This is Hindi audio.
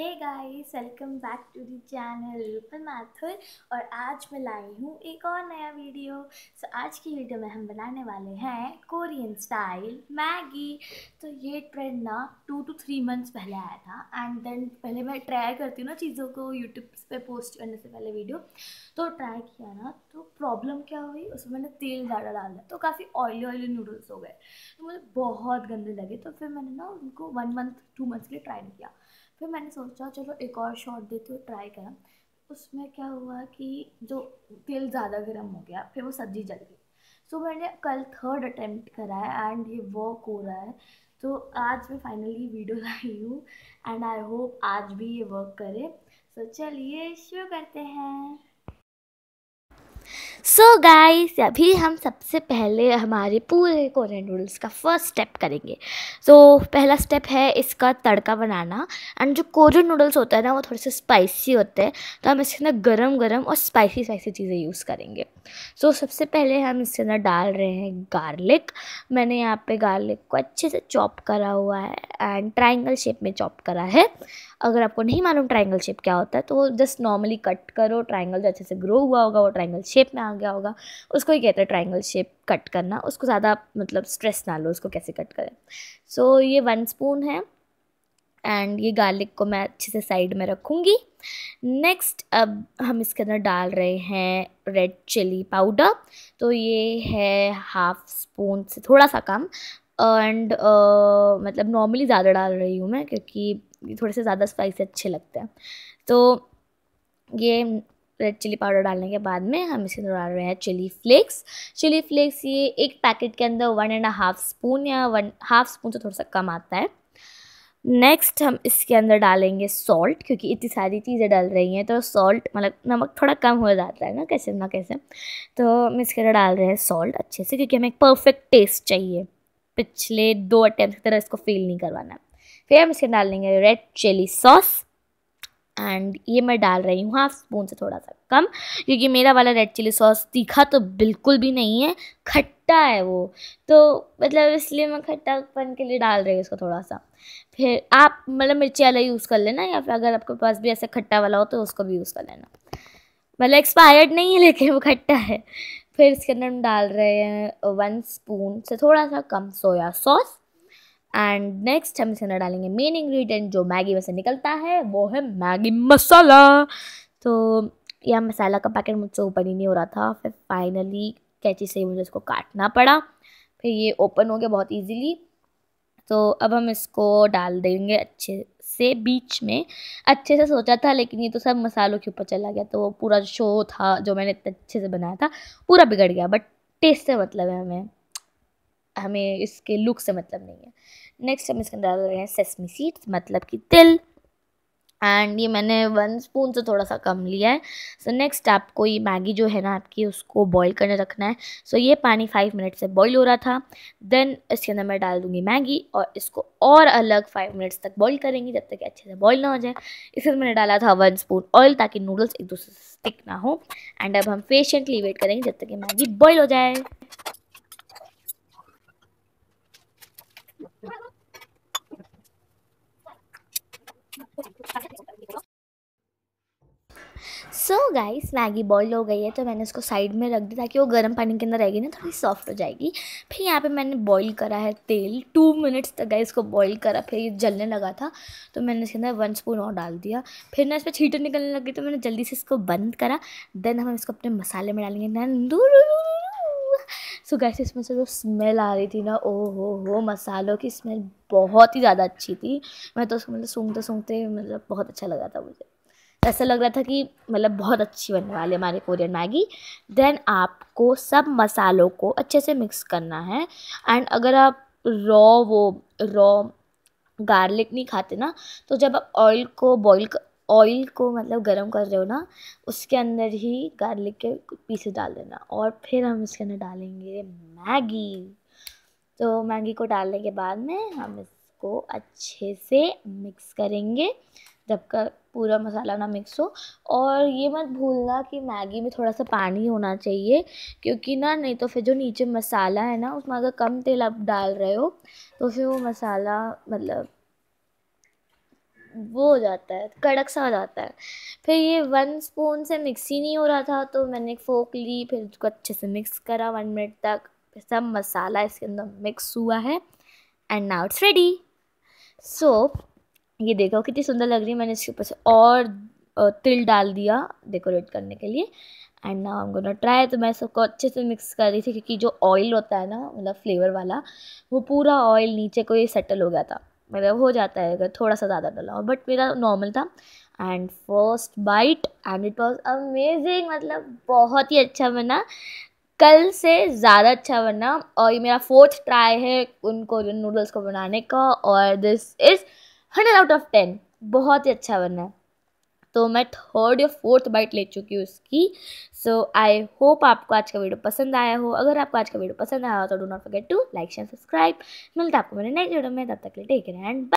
hey guys welcome back to the channel Rupal Mathur और आज मैं लाई हूँ एक और नया वीडियो सो so, आज की वीडियो में हम बनाने वाले हैं कोरियन स्टाइल मैगी तो ये ट्रेंड ना टू टू थ्री मंथ्स पहले आया था एंड देन पहले मैं ट्राई करती हूँ ना चीज़ों को यूट्यूब पे पोस्ट करने से पहले वीडियो तो ट्राई किया ना तो प्रॉब्लम क्या हुई उसमें मैंने तेल ज़्यादा डाल दिया तो काफ़ी ऑयली ऑयली नूडल्स हो गए तो मुझे बहुत गंदे लगे तो फिर मैंने ना उनको वन मंथ टू मंथ्स के लिए ट्राई नहीं किया फिर मैंने सोचा चलो एक और शॉट देते हूँ ट्राई करा उसमें क्या हुआ कि जो तेल ज़्यादा गर्म हो गया फिर वो सब्ज़ी जल गई सो so, मैंने कल थर्ड अटैम्प्ट करा है एंड ये वर्क हो रहा है तो आज मैं फाइनली वीडियो लाई हूँ एंड आई होप आज भी ये वर्क करे सो so, चलिए शुरू करते हैं सो so गाइस अभी हम सबसे पहले हमारे पूरे कोरियन नूडल्स का फर्स्ट स्टेप करेंगे सो so, पहला स्टेप है इसका तड़का बनाना एंड जो कोरियन नूडल्स होता है ना वो थोड़े से स्पाइसी होते हैं तो हम इसके अंदर गरम गरम और स्पाइसी स्पाइसी चीज़ें यूज़ करेंगे सो so, सबसे पहले हम इसके अंदर डाल रहे हैं गार्लिक मैंने यहाँ पे गार्लिक को अच्छे से चॉप करा हुआ है एंड ट्राइंगल शेप में चॉप करा है अगर आपको नहीं मालूम ट्राइंगल शेप क्या होता है तो वो जस्ट नॉर्मली कट करो ट्राइंगल जो अच्छे से ग्रो हुआ होगा वो ट्राइंगल शेप में आ गया होगा उसको ही कहते हैं ट्राइंगल शेप कट करना उसको ज़्यादा मतलब स्ट्रेस ना लो उसको कैसे कट करें सो so, ये वन स्पून है एंड ये गार्लिक को मैं अच्छे से साइड में रखूँगी नेक्स्ट अब हम इसके अंदर डाल रहे हैं रेड चिली पाउडर तो ये है हाफ स्पून से थोड़ा सा कम एंड uh, मतलब नॉर्मली ज़्यादा डाल रही हूँ मैं क्योंकि थोड़े से ज़्यादा स्पाइसी अच्छे लगते हैं तो ये रेड चिली पाउडर डालने के बाद में हम इसे डाल रहे हैं चिली फ्लेक्स चिली फ्लेक्स ये एक पैकेट के अंदर वन एंड हाफ स्पून या वन हाफ स्पून से थोड़ा सा कम आता है नेक्स्ट हम इसके अंदर डालेंगे सॉल्ट क्योंकि इतनी सारी चीज़ें डाल रही हैं तो सॉल्ट मतलब नमक थोड़ा कम हो जाता है ना कैसे ना कैसे तो हम इसके अंदर डाल रहे हैं सॉल्ट अच्छे से क्योंकि हमें एक परफेक्ट टेस्ट चाहिए पिछले दो अटैम्प्ट की तरह इसको फील नहीं करवाना फिर हम इसके डाल लेंगे रेड चिली सॉस एंड ये मैं डाल रही हूँ हाफ स्पून से थोड़ा सा कम क्योंकि मेरा वाला रेड चिली सॉस तीखा तो बिल्कुल भी नहीं है खट्टा है वो तो मतलब इसलिए मैं खट्टापन के लिए डाल रही हूँ इसको थोड़ा सा फिर आप मतलब मिर्ची वाला यूज़ कर लेना या फिर अगर आपके पास भी ऐसा खट्टा वाला हो तो उसको भी यूज़ कर लेना मतलब एक्सपायर्ड नहीं है लेकिन वो खट्टा है फिर इसके अंदर हम डाल रहे हैं वन स्पून से थोड़ा सा कम सोया सॉस एंड नेक्स्ट हम इसके अंदर डालेंगे मेन इंग्रेडिएंट जो मैगी में से निकलता है वो है मैगी मसाला तो यह मसाला का पैकेट मुझसे ओपन ही नहीं हो रहा था फिर फाइनली कैची से मुझे इसको काटना पड़ा फिर ये ओपन हो गया बहुत ईजीली तो अब हम इसको डाल देंगे अच्छे से बीच में अच्छे से सोचा था लेकिन ये तो सब मसालों के ऊपर चला गया तो वो पूरा शो था जो मैंने इतने अच्छे से बनाया था पूरा बिगड़ गया बट टेस्ट से मतलब है हमें हमें इसके लुक से मतलब नहीं है नेक्स्ट हम इसके अंदर डाल रहे हैं सेसमी सीड्स मतलब कि तिल एंड ये मैंने वन स्पून से थोड़ा सा कम लिया है सो नेक्स्ट आपको ये मैगी जो है ना आपकी उसको बॉईल करने रखना है सो so, ये पानी फाइव मिनट से बॉईल हो रहा था देन इसके अंदर मैं डाल दूँगी मैगी और इसको और अलग फाइव मिनट्स तक बॉईल करेंगी जब तक अच्छे से बॉईल ना हो जाए इसके मैंने डाला था वन स्पून ऑयल ताकि नूडल्स एक दूसरे से स्टिक ना हो एंड अब हम पेशेंटली वेट करेंगे जब तक ये मैगी बॉयल हो जाए सो गाइस मैगी बॉयल हो गई है तो मैंने उसको साइड में रख दिया ताकि वो गर्म पानी के अंदर रहेगी ना थोड़ी सॉफ्ट हो जाएगी फिर यहाँ पे मैंने बॉईल करा है तेल टू मिनट्स तक गाइस को बॉईल करा फिर ये जलने लगा था तो मैंने इसके अंदर वन स्पून और डाल दिया फिर ना इस पर छीटे निकलने लग गई तो मैंने जल्दी से इसको बंद करा देन हम इसको अपने मसाले में डालेंगे नंदूर सो so गैस इसमें से जो स्मेल आ रही थी ना ओ हो हो मसालों की स्मेल बहुत ही ज़्यादा अच्छी थी मैं तो उसको मतलब सूंघते सूंघते मतलब बहुत अच्छा लगा था मुझे तो ऐसा लग रहा था कि मतलब बहुत अच्छी बनने वाली हमारी कोरियन मैगी देन आपको सब मसालों को अच्छे से मिक्स करना है एंड अगर आप रॉ वो रॉ गार्लिक नहीं खाते ना तो जब आप ऑयल को बॉईल ऑयल को मतलब गरम कर रहे हो ना उसके अंदर ही गार्लिक के पीसेस डाल देना और फिर हम इसके अंदर डालेंगे मैगी तो मैगी को डालने के बाद में हम इसको अच्छे से मिक्स करेंगे जब का पूरा मसाला ना मिक्स हो और ये मत भूलना कि मैगी में थोड़ा सा पानी होना चाहिए क्योंकि ना नहीं तो फिर जो नीचे मसाला है ना उसमें अगर कम तेल आप डाल रहे हो तो फिर वो मसाला मतलब वो हो जाता है कड़क सा हो जाता है फिर ये वन स्पून से मिक्स ही नहीं हो रहा था तो मैंने एक फोक ली फिर उसको अच्छे से मिक्स करा वन मिनट तक फिर सब मसाला इसके अंदर मिक्स हुआ है and now it's ready so ये देखो कितनी सुंदर लग रही है मैंने इसके ऊपर से और तिल डाल दिया डेकोरेट करने के लिए and now I am gonna try तो मैं सबको अच्छे से मिक्स कर रही थी क्योंकि जो ऑयल होता है ना मतलब फ्लेवर वाला वो पूरा ऑयल नीचे को ये सेटल हो गया था मतलब हो जाता है अगर थोड़ा सा ज़्यादा डाला हो बट मेरा नॉर्मल था and first bite and it was amazing मतलब बहुत ही अच्छा बना कल से ज़्यादा अच्छा बना और ये मेरा फोर्थ ट्राई है उनको नूडल्स को बनाने का और this is hundred out of ten बहुत ही अच्छा बना है तो मैं थर्ड या फोर्थ बाइट ले चुकी हूँ उसकी सो आई होप आपको आज का वीडियो पसंद आया हो अगर आपको आज का वीडियो पसंद आया हो तो do not forget to like share subscribe मिलता है आपको मेरे नेक्स्ट वीडियो में तब तक ले टेक एंड